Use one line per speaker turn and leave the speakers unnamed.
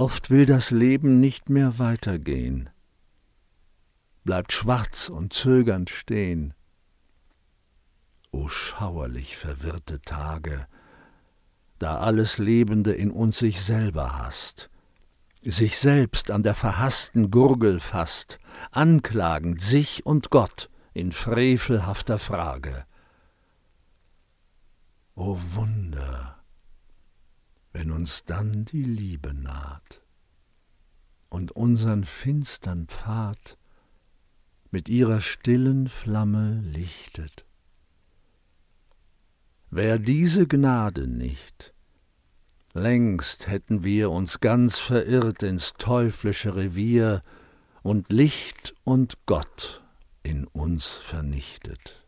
Oft will das Leben nicht mehr weitergehen, bleibt schwarz und zögernd stehen. O schauerlich verwirrte Tage, da alles Lebende in uns sich selber hasst, sich selbst an der verhaßten Gurgel fasst, anklagend sich und Gott in frevelhafter Frage. O Wunder! wenn uns dann die Liebe naht und unsern finstern Pfad mit ihrer stillen Flamme lichtet. Wär diese Gnade nicht, längst hätten wir uns ganz verirrt ins teuflische Revier und Licht und Gott in uns vernichtet.